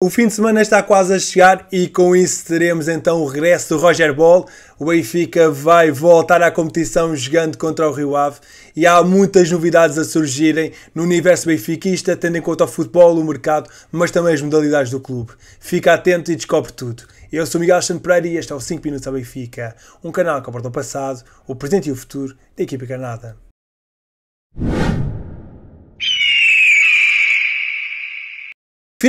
O fim de semana está quase a chegar e com isso teremos então o regresso do Roger Ball. O Benfica vai voltar à competição jogando contra o Rio Ave e há muitas novidades a surgirem no universo benfiquista, tendo em conta o futebol, o mercado, mas também as modalidades do clube. Fica atento e descobre tudo. Eu sou Miguel Champereira e este é o 5 Minutos ao Benfica, um canal que aborda o passado, o presente e o futuro da equipa canada.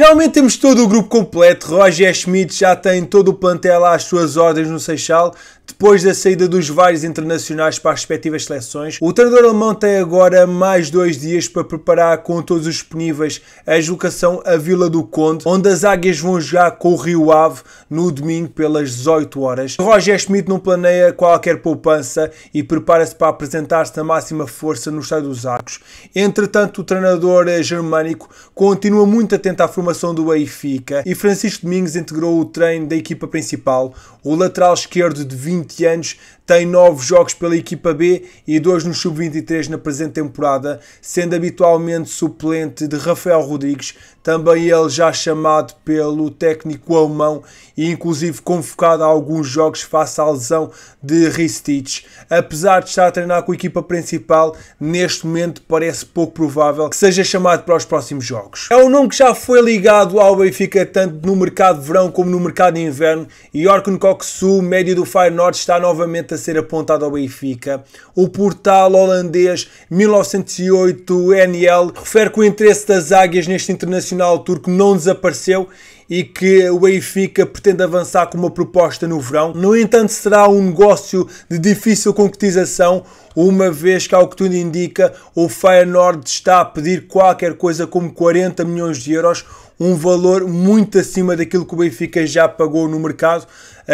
Finalmente temos todo o grupo completo. Roger Schmidt já tem todo o plantel às suas ordens no Seixal, depois da saída dos vários internacionais para as respectivas seleções. O treinador alemão tem agora mais dois dias para preparar com todos os disponíveis a deslocação à Vila do Conde, onde as águias vão jogar com o Rio Ave no domingo pelas 18 horas. Roger Schmidt não planeia qualquer poupança e prepara-se para apresentar-se na máxima força no Estádio dos Arcos. Entretanto, o treinador germânico continua muito atento à formação formação do Benfica e Francisco Domingos integrou o treino da equipa principal. O lateral esquerdo de 20 anos tem 9 jogos pela equipa B e 2 no sub-23 na presente temporada, sendo habitualmente suplente de Rafael Rodrigues, também ele já chamado pelo técnico alemão e inclusive convocado a alguns jogos face à lesão de Ristich. Apesar de estar a treinar com a equipa principal, neste momento parece pouco provável que seja chamado para os próximos jogos. É um nome que já foi ligado ao Benfica tanto no mercado de verão como no mercado de inverno e Orkun Koksu, médio do Fire North está novamente a ser apontado ao Benfica. O portal holandês 1908 NL refere que o interesse das águias neste internacional turco não desapareceu e que o Benfica pretende avançar com uma proposta no verão. No entanto, será um negócio de difícil concretização, uma vez que, ao que tudo indica, o Feyenoord está a pedir qualquer coisa como 40 milhões de euros, um valor muito acima daquilo que o Benfica já pagou no mercado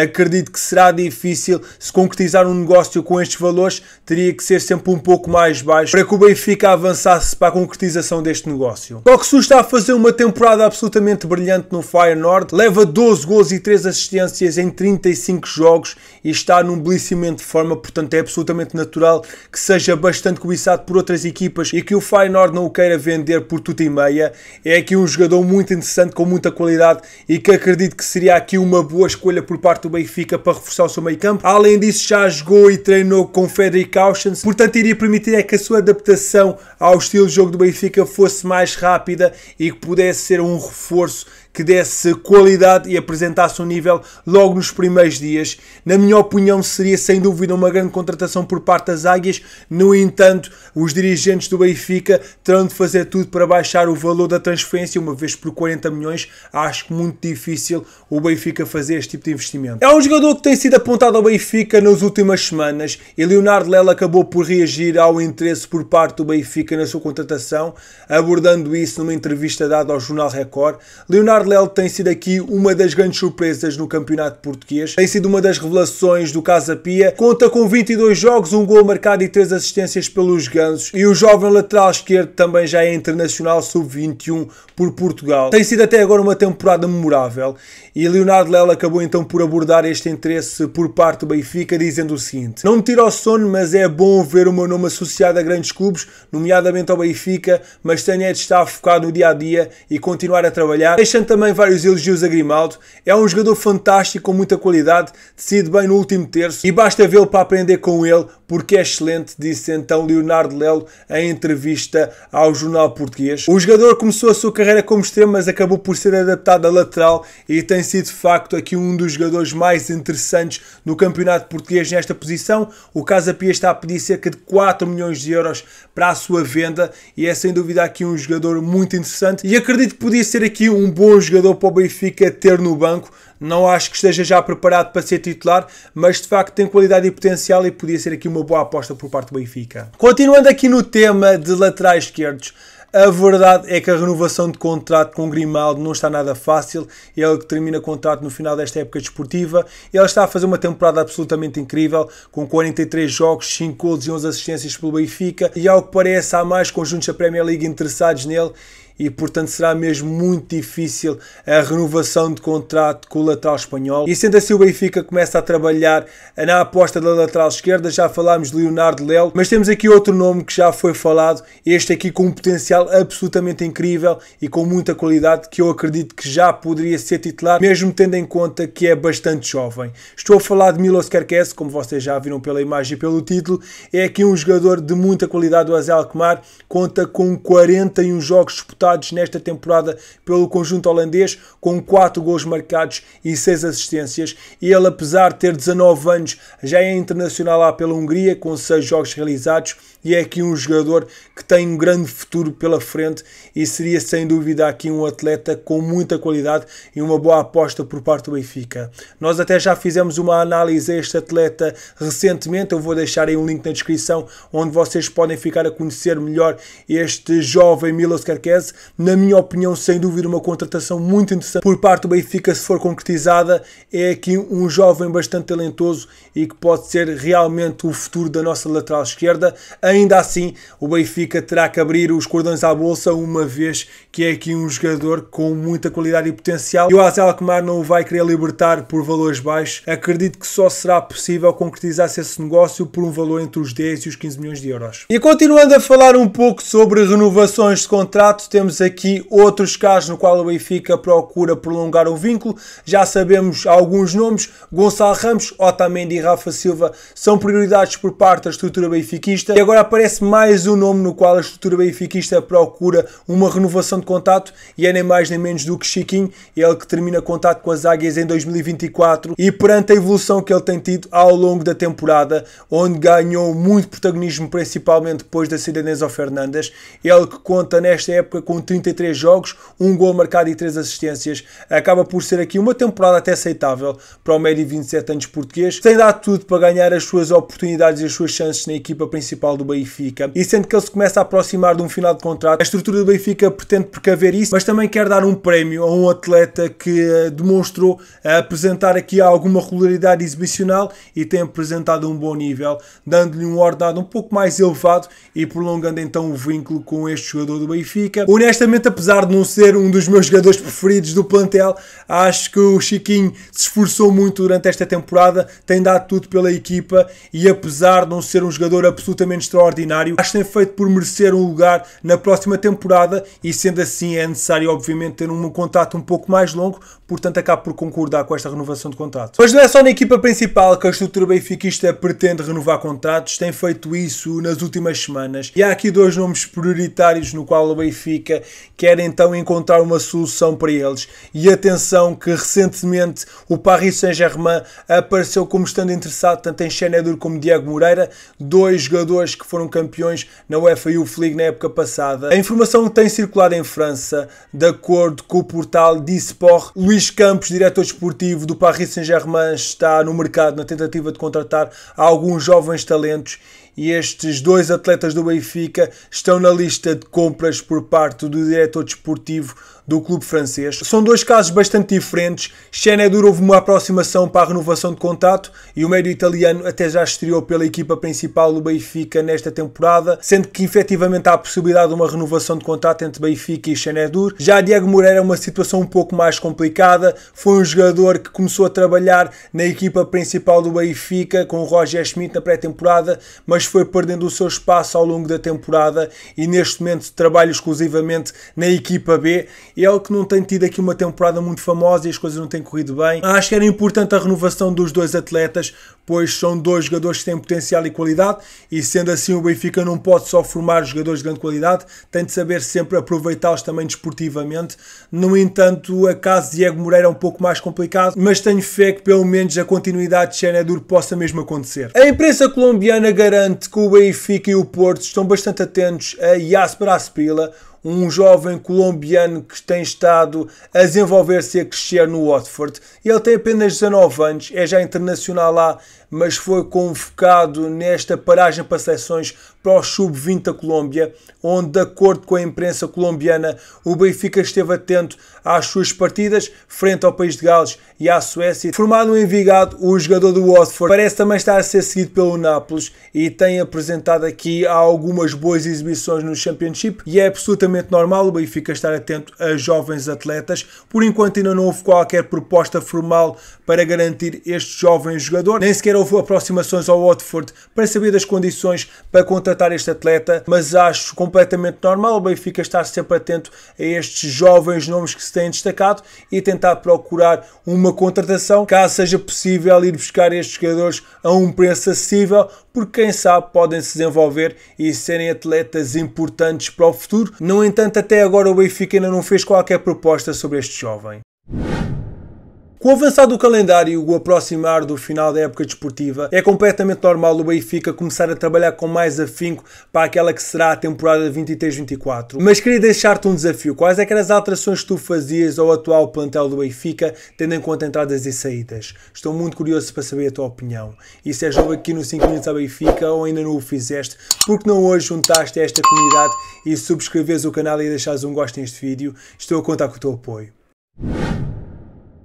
acredito que será difícil se concretizar um negócio com estes valores, teria que ser sempre um pouco mais baixo para que o Benfica avançasse para a concretização deste negócio. Toxu está a fazer uma temporada absolutamente brilhante no Fire Nord, leva 12 gols e 3 assistências em 35 jogos e está num belíssimo de forma, portanto é absolutamente natural que seja bastante cobiçado por outras equipas e que o Fire Nord não o queira vender por tudo e meia. É aqui um jogador muito interessante, com muita qualidade e que acredito que seria aqui uma boa escolha por parte do Benfica para reforçar o seu meio campo. Além disso, já jogou e treinou com Frederic Auschwitz, portanto iria permitir é que a sua adaptação ao estilo de jogo do Benfica fosse mais rápida e que pudesse ser um reforço que desse qualidade e apresentasse um nível logo nos primeiros dias. Na minha opinião, seria sem dúvida uma grande contratação por parte das Águias. No entanto, os dirigentes do Benfica terão de fazer tudo para baixar o valor da transferência, uma vez por 40 milhões. Acho muito difícil o Benfica fazer este tipo de investimento. É um jogador que tem sido apontado ao Benfica nas últimas semanas e Leonardo Lela acabou por reagir ao interesse por parte do Benfica na sua contratação, abordando isso numa entrevista dada ao Jornal Record. Leonardo Tardelli tem sido aqui uma das grandes surpresas no campeonato português. Tem sido uma das revelações do Casa Pia. Conta com 22 jogos, um gol marcado e três assistências pelos gansos. E o jovem lateral esquerdo também já é internacional sub-21 por Portugal. Tem sido até agora uma temporada memorável. E Leonardo Lel acabou então por abordar este interesse por parte do Benfica, dizendo o seguinte: Não me tira ao sono, mas é bom ver o meu nome associado a grandes clubes, nomeadamente ao Benfica, mas tenho é de estar focado no dia a dia e continuar a trabalhar, deixando também vários elogios a Grimaldo. É um jogador fantástico, com muita qualidade, decide bem no último terço e basta vê-lo para aprender com ele, porque é excelente, disse então Leonardo Lelo em entrevista ao jornal português. O jogador começou a sua carreira como extremo, mas acabou por ser adaptado a lateral e tem sido de facto aqui um dos jogadores mais interessantes no campeonato português nesta posição. O Casa Pia está a pedir cerca de 4 milhões de euros para a sua venda e é sem dúvida aqui um jogador muito interessante e acredito que podia ser aqui um bom jogador para o Benfica é ter no banco. Não acho que esteja já preparado para ser titular, mas de facto tem qualidade e potencial e podia ser aqui uma boa aposta por parte do Benfica. Continuando aqui no tema de laterais esquerdos, a verdade é que a renovação de contrato com Grimaldo não está nada fácil. Ele que termina contrato no final desta época desportiva. Ele está a fazer uma temporada absolutamente incrível, com 43 jogos, 5 gols e 11 assistências pelo Benfica. E ao que parece, há mais conjuntos da Premier League interessados nele e, portanto, será mesmo muito difícil a renovação de contrato com o lateral espanhol. E sendo assim, o Benfica começa a trabalhar na aposta da lateral esquerda. Já falámos de Leonardo Léo, mas temos aqui outro nome que já foi falado. Este aqui com um potencial absolutamente incrível e com muita qualidade, que eu acredito que já poderia ser titular, mesmo tendo em conta que é bastante jovem. Estou a falar de Milos Kerkes, como vocês já viram pela imagem e pelo título. É aqui um jogador de muita qualidade. O Azel Alkmaar conta com 41 jogos disputados disputados nesta temporada pelo conjunto holandês, com 4 gols marcados e 6 assistências. E Ele, apesar de ter 19 anos, já é internacional lá pela Hungria, com 6 jogos realizados e é aqui um jogador que tem um grande futuro pela frente e seria sem dúvida aqui um atleta com muita qualidade e uma boa aposta por parte do Benfica. Nós até já fizemos uma análise a este atleta recentemente, eu vou deixar aí um link na descrição onde vocês podem ficar a conhecer melhor este jovem Milos Kerkez. Na minha opinião, sem dúvida, uma contratação muito interessante por parte do Benfica se for concretizada. É aqui um jovem bastante talentoso e que pode ser realmente o futuro da nossa lateral esquerda. Em Ainda assim, o Benfica terá que abrir os cordões à bolsa, uma vez que é aqui um jogador com muita qualidade e potencial. E o Azel Alkmaar não o vai querer libertar por valores baixos. Acredito que só será possível concretizar-se esse negócio por um valor entre os 10 e os 15 milhões de euros. E continuando a falar um pouco sobre renovações de contrato, temos aqui outros casos no qual o Benfica procura prolongar o vínculo. Já sabemos alguns nomes, Gonçalo Ramos, Otamendi e Rafa Silva são prioridades por parte da estrutura benfiquista. E agora aparece mais um nome no qual a estrutura benfiquista procura uma renovação de contato e é nem mais nem menos do que Chiquinho, ele que termina contato com as Águias em 2024 e perante a evolução que ele tem tido ao longo da temporada, onde ganhou muito protagonismo principalmente depois da saída de Enzo Fernandes, ele que conta nesta época com 33 jogos, um gol marcado e três assistências, acaba por ser aqui uma temporada até aceitável para o médio de 27 anos português, tem dado tudo para ganhar as suas oportunidades e as suas chances na equipa principal do Benfica Benfica. E sendo que ele se começa a aproximar de um final de contrato, a estrutura do Benfica pretende precaver isso, mas também quer dar um prémio a um atleta que eh, demonstrou eh, apresentar aqui alguma regularidade exibicional e tem apresentado um bom nível, dando-lhe um ordenado um pouco mais elevado e prolongando então o vínculo com este jogador do Benfica. Honestamente, apesar de não ser um dos meus jogadores preferidos do plantel, acho que o Chiquinho se esforçou muito durante esta temporada, tem dado tudo pela equipa e apesar de não ser um jogador absolutamente extraordinário. Acho que tem feito por merecer um lugar na próxima temporada e sendo assim é necessário obviamente ter um contato um pouco mais longo, portanto acabo por concordar com esta renovação de contrato. Mas não é só na equipa principal que a estrutura benfiquista pretende renovar contratos, tem feito isso nas últimas semanas. E há aqui dois nomes prioritários no qual o Benfica quer então encontrar uma solução para eles. E atenção que recentemente o Paris Saint-Germain apareceu como estando interessado tanto em Xenedur como Diego Moreira, dois jogadores que que foram campeões na UEFA Youth League na época passada. A informação tem circulado em França, de acordo com o portal Disport, Luís Campos, diretor esportivo do Paris Saint-Germain, está no mercado na tentativa de contratar alguns jovens talentos e estes dois atletas do Benfica estão na lista de compras por parte do diretor desportivo do clube francês. São dois casos bastante diferentes. Xenedur houve uma aproximação para a renovação de contato e o médio italiano até já estreou pela equipa principal do Benfica nesta temporada, sendo que efetivamente há a possibilidade de uma renovação de contrato entre Benfica e Xenedur. Já Diego Moreira é uma situação um pouco mais complicada, foi um jogador que começou a trabalhar na equipa principal do Benfica com o Roger Schmidt na pré-temporada, mas foi perdendo o seu espaço ao longo da temporada e neste momento trabalha exclusivamente na equipa B. Ele é que não tem tido aqui uma temporada muito famosa e as coisas não têm corrido bem. Acho que era importante a renovação dos dois atletas, pois são dois jogadores que têm potencial e qualidade e sendo assim assim o Benfica não pode só formar jogadores de grande qualidade, tem de saber sempre aproveitá-los também desportivamente. No entanto, a casa de Diego Moreira é um pouco mais complicado, mas tenho fé que pelo menos a continuidade de Xenadur possa mesmo acontecer. A imprensa colombiana garante que o Benfica e o Porto estão bastante atentos a Jasper Aspila, um jovem colombiano que tem estado a desenvolver-se e a crescer no Watford. Ele tem apenas 19 anos, é já internacional lá, mas foi convocado nesta paragem para seleções para o Sub-20 da Colômbia, onde, de acordo com a imprensa colombiana, o Benfica esteve atento às suas partidas frente ao país de Gales e à Suécia. Formado no Envigado, o jogador do Watford parece também estar a ser seguido pelo Nápoles e tem apresentado aqui algumas boas exibições no Championship e é absolutamente perfeitamente normal o Benfica estar atento a jovens atletas. Por enquanto ainda não houve qualquer proposta formal para garantir este jovem jogador. Nem sequer houve aproximações ao Watford para saber das condições para contratar este atleta, mas acho completamente normal o Benfica estar sempre atento a estes jovens nomes que se têm destacado e tentar procurar uma contratação, caso seja possível ir buscar estes jogadores a um preço acessível, porque quem sabe podem se desenvolver e serem atletas importantes para o futuro. No entanto, até agora o Benfica ainda não fez qualquer proposta sobre este jovem. Com o avançar do calendário e o aproximar do final da época desportiva, é completamente normal o Benfica começar a trabalhar com mais afinco para aquela que será a temporada 23-24. Mas queria deixar-te um desafio. Quais é que eram as alterações que tu fazias ao atual plantel do Benfica, tendo em conta entradas e saídas? Estou muito curioso para saber a tua opinião. E se é jogo aqui no 5 Minutos à Benfica ou ainda não o fizeste, porque não hoje juntaste a esta comunidade e subscreves o canal e deixares um gosto neste vídeo? Estou a contar com o teu apoio.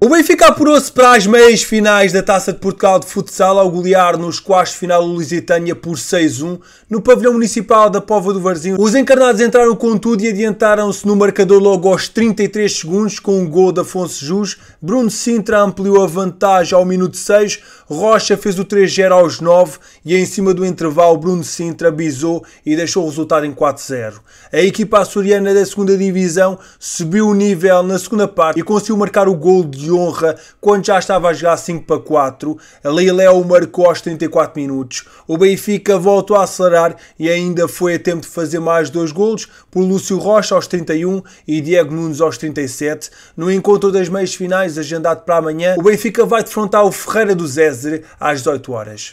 O Benfica apurou-se para as meias finais da Taça de Portugal de Futsal ao golear nos quartos final o Lusitânia por 6-1 no pavilhão municipal da Póvoa do Varzim. Os encarnados entraram contudo e adiantaram-se no marcador logo aos 33 segundos com um gol de Afonso Jus. Bruno Sintra ampliou a vantagem ao minuto 6, Rocha fez o 3-0 aos 9 e em cima do intervalo Bruno Sintra bisou e deixou o resultado em 4-0. A equipa açoriana da segunda divisão subiu o nível na segunda parte e conseguiu marcar o gol de honra quando já estava a jogar 5 para 4. A Leiléo marcou aos 34 minutos. O Benfica voltou a acelerar e ainda foi a tempo de fazer mais dois golos por Lúcio Rocha aos 31 e Diego Nunes aos 37. No encontro das meias finais, agendado para amanhã, o Benfica vai defrontar o Ferreira do Zézer às 18 horas.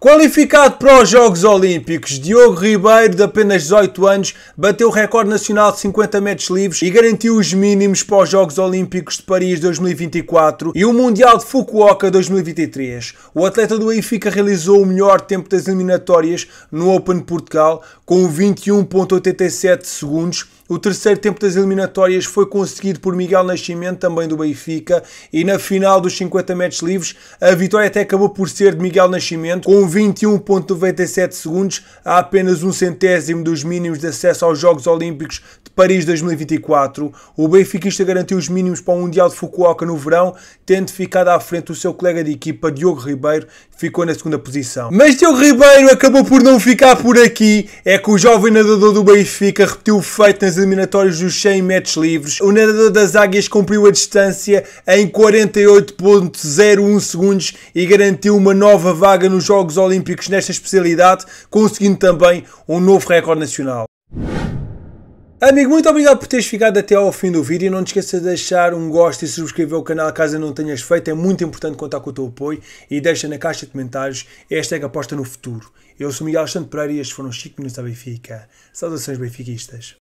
Qualificado para os Jogos Olímpicos, Diogo Ribeiro, de apenas 18 anos, bateu o recorde nacional de 50 metros livres e garantiu os mínimos para os Jogos Olímpicos de Paris 2024 e o Mundial de Fukuoka 2023. O atleta do Benfica realizou o melhor tempo das eliminatórias no Open Portugal, com 21.87 segundos o terceiro tempo das eliminatórias foi conseguido por Miguel Nascimento, também do Benfica, e na final dos 50 metros livres, a vitória até acabou por ser de Miguel Nascimento, com 21.97 segundos, a apenas um centésimo dos mínimos de acesso aos Jogos Olímpicos de Paris 2024. O benfiquista garantiu os mínimos para o Mundial de Fukuoka no verão, tendo ficado à frente do seu colega de equipa, Diogo Ribeiro, que ficou na segunda posição. Mas Diogo Ribeiro acabou por não ficar por aqui, é que o jovem nadador do Benfica repetiu o feito nas eliminatórios dos 100 metros livres, o nadador das Águias cumpriu a distância em 48.01 segundos e garantiu uma nova vaga nos Jogos Olímpicos nesta especialidade, conseguindo também um novo recorde nacional. Amigo, muito obrigado por teres ficado até ao fim do vídeo. Não te esqueças de deixar um gosto e subscrever o canal caso não tenhas feito. É muito importante contar com o teu apoio e deixa na caixa de comentários hashtag é aposta no futuro. Eu sou Miguel Alexandre Pereira e estes foram os 5 minutos da Benfica. Saudações benfiquistas.